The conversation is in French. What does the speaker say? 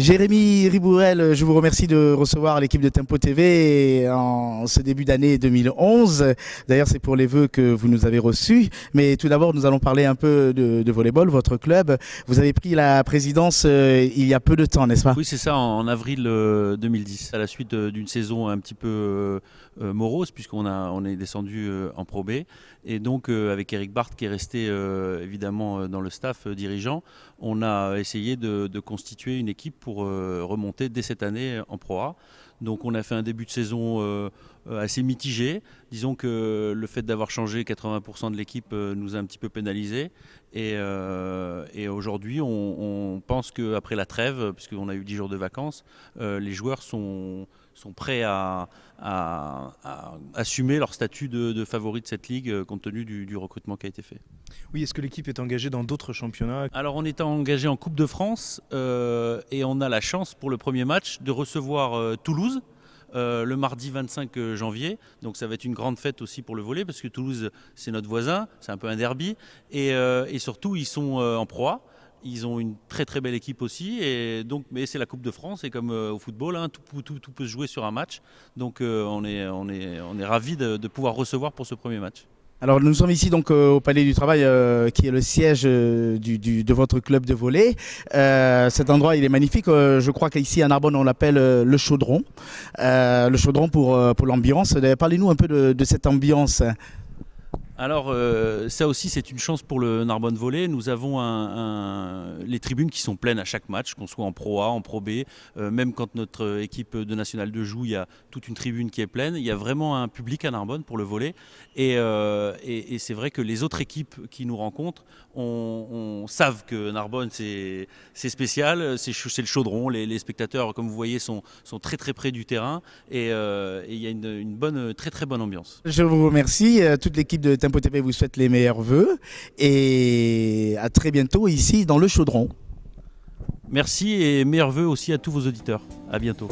Jérémy Ribourel, euh, je vous remercie de recevoir l'équipe de Tempo TV en ce début d'année 2011. D'ailleurs, c'est pour les vœux que vous nous avez reçus. Mais tout d'abord, nous allons parler un peu de, de, volleyball, votre club. Vous avez pris la présidence euh, il y a peu de temps, n'est-ce pas Oui, c'est ça, en, avril 2010, euh, à la suite d'une saison un petit peu morose, puisqu'on on est descendu en Pro B. Et donc, avec Eric Barthes, qui est resté évidemment dans le staff dirigeant, on a essayé de, de constituer une équipe pour pour euh, remonter dès cette année en Pro donc on a fait un début de saison euh, assez mitigé. Disons que le fait d'avoir changé 80% de l'équipe euh, nous a un petit peu pénalisé. Euh, et, aujourd'hui, on, on, pense qu'après la trêve, puisqu'on a eu 10 jours de vacances, les joueurs sont, sont prêts à, assumer leur statut de, de favori de cette ligue compte tenu du, recrutement qui a été fait. Oui, est-ce que l'équipe est engagée dans d'autres championnats Alors on est engagé en Coupe de France et on a la chance pour le premier match de recevoir Toulouse euh, le mardi 25 euh, janvier. Donc ça va être une grande fête aussi pour le volet parce que Toulouse, c'est notre voisin, c'est un peu un derby. Et, euh, surtout, ils sont en proie. Ils ont une très très belle équipe aussi, et donc mais c'est la Coupe de France et comme au football, hein, tout, peut se jouer sur un match. Donc on est on ravi de pouvoir recevoir pour ce premier match. Alors nous sommes ici donc euh, au Palais du Travail euh, qui est le siège euh, du, de votre club de volet. cet endroit il est magnifique. je crois qu'ici à Narbonne on l'appelle le chaudron. le chaudron pour, pour l'ambiance. Parlez-nous un peu de, de cette ambiance. Alors euh, ça aussi c'est une chance pour le Narbonne Volet. Nous avons un, les tribunes qui sont pleines à chaque match, qu'on soit en Pro A, en Pro B. Euh, même quand notre équipe de National de joue, il y a toute une tribune qui est pleine. Il y a vraiment un public à Narbonne pour le volet. Euh, et, et, c'est vrai que les autres équipes qui nous rencontrent, on, on savent que Narbonne c'est spécial, c'est le chaudron. Les, spectateurs, comme vous voyez, sont, très très près du terrain et, il y a une, une, bonne, très très bonne ambiance. Je vous remercie toute l'équipe de Potepe vous souhaite les meilleurs voeux et à très bientôt ici dans le chaudron. Merci et meilleurs voeux aussi à tous vos auditeurs. À bientôt.